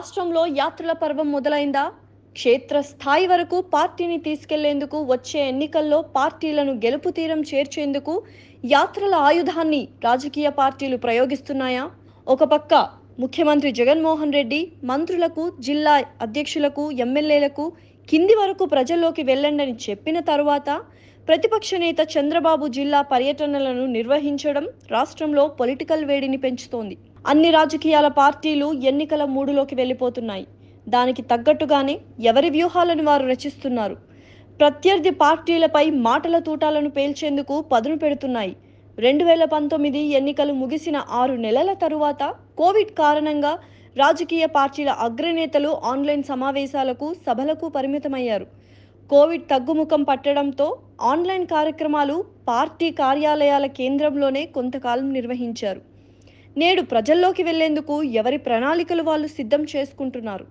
రాష్ట్రంలో యాత్రల పర్వం మొదలైందా క్షేత్రస్థాయి వరకు పార్టీని తీసుకెళ్లేందుకు వచ్చే ఎన్నికల్లో పార్టీలను గెలుపు తీరం చేర్చేందుకు యాత్రల ఆయుధాన్ని రాజకీయ పార్టీలు ప్రయోగిస్తున్నాయా ఒక పక్క ముఖ్యమంత్రి జగన్మోహన్ రెడ్డి మంత్రులకు జిల్లా అధ్యక్షులకు ఎమ్మెల్యేలకు కింది వరకు ప్రజల్లోకి వెళ్ళండని చెప్పిన తరువాత ప్రతిపక్ష నేత చంద్రబాబు జిల్లా పర్యటనలను నిర్వహించడం రాష్ట్రంలో పొలిటికల్ వేడిని పెంచుతోంది అన్ని రాజకీయాల పార్టీలు ఎన్నికల మూడులోకి వెళ్ళిపోతున్నాయి దానికి తగ్గట్టుగానే ఎవరి వ్యూహాలను వారు రచిస్తున్నారు ప్రత్యర్థి పార్టీలపై మాటల తూటాలను పేల్చేందుకు పదును పెడుతున్నాయి రెండు వేల పంతొమ్మిది ఎన్నికలు ముగిసిన ఆరు నెలల తరువాత కోవిడ్ కారణంగా రాజకీయ పార్టీల అగ్రనేతలు ఆన్లైన్ సమావేశాలకు సభలకు పరిమితమయ్యారు కోవిడ్ తగ్గుముఖం పట్టడంతో ఆన్లైన్ కార్యక్రమాలు పార్టీ కార్యాలయాల కేంద్రంలోనే కొంతకాలం నిర్వహించారు నేడు ప్రజల్లోకి వెళ్లేందుకు ఎవరి ప్రణాళికలు వాళ్ళు సిద్ధం చేసుకుంటున్నారు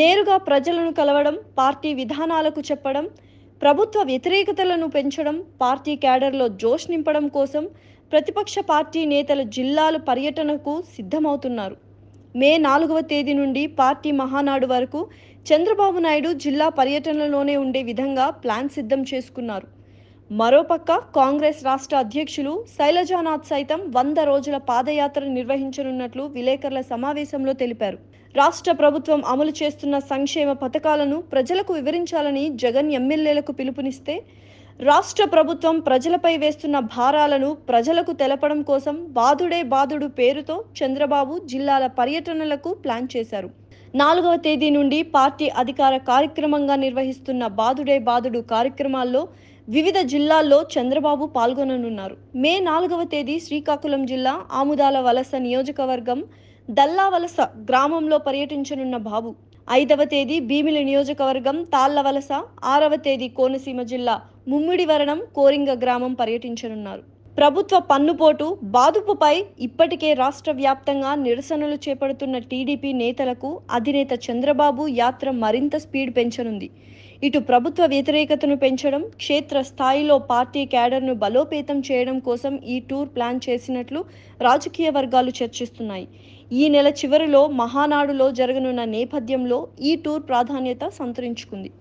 నేరుగా ప్రజలను కలవడం పార్టీ విధానాలకు చెప్పడం ప్రభుత్వ వ్యతిరేకతలను పెంచడం పార్టీ క్యాడర్లో జోష్ నింపడం కోసం ప్రతిపక్ష పార్టీ నేతలు జిల్లాలు పర్యటనకు సిద్ధమవుతున్నారు మే నాలుగవ తేదీ నుండి పార్టీ మహానాడు వరకు చంద్రబాబు నాయుడు జిల్లా పర్యటనలోనే ఉండే విధంగా ప్లాన్ సిద్ధం చేసుకున్నారు మరోపక్క కాంగ్రెస్ రాష్ట్ర అధ్యక్షులు శైలజానాథ్ సైతం వంద రోజుల పాదయాత్ర నిర్వహించనున్నట్లు విలేకరుల సమావేశంలో తెలిపారు రాష్ట్ర ప్రభుత్వం అమలు చేస్తున్న సంక్షేమ పథకాలను ప్రజలకు వివరించాలని జగన్ ఎమ్మెల్యేలకు పిలుపునిస్తే రాష్ట్ర ప్రభుత్వం ప్రజలపై వేస్తున్న భారాలను ప్రజలకు తెలపడం కోసం బాధుడే బాధుడు పేరుతో చంద్రబాబు జిల్లాల పర్యటనలకు ప్లాన్ చేశారు నాలుగవ తేదీ నుండి పార్టీ అధికార కార్యక్రమంగా నిర్వహిస్తున్న బాధుడే బాధుడు కార్యక్రమాల్లో వివిధ జిల్లాల్లో చంద్రబాబు పాల్గొననున్నారు మే నాలుగవ తేదీ శ్రీకాకుళం జిల్లా ఆముదాల వలస నియోజకవర్గం దల్లావలస గ్రామంలో పర్యటించనున్న బాబు ఐదవ తేదీ భీమిలి నియోజకవర్గం తాళ్లవలస ఆరవ తేదీ కోనసీమ జిల్లా ముమ్మిడివరణం కోరింగ గ్రామం పర్యటించనున్నారు ప్రభుత్వ పన్నుపోటు బాదుపుపై ఇప్పటికే రాష్ట్ర వ్యాప్తంగా నిరసనలు చేపడుతున్న టీడీపీ నేతలకు అధినేత చంద్రబాబు యాత్ర మరింత స్పీడ్ పెంచనుంది ఇటు ప్రభుత్వ వ్యతిరేకతను పెంచడం క్షేత్ర స్థాయిలో పార్టీ క్యాడర్ను బలోపేతం చేయడం కోసం ఈ టూర్ ప్లాన్ చేసినట్లు రాజకీయ వర్గాలు చర్చిస్తున్నాయి ఈ నెల చివరిలో మహానాడులో జరగనున్న నేపథ్యంలో ఈ టూర్ ప్రాధాన్యత సంతరించుకుంది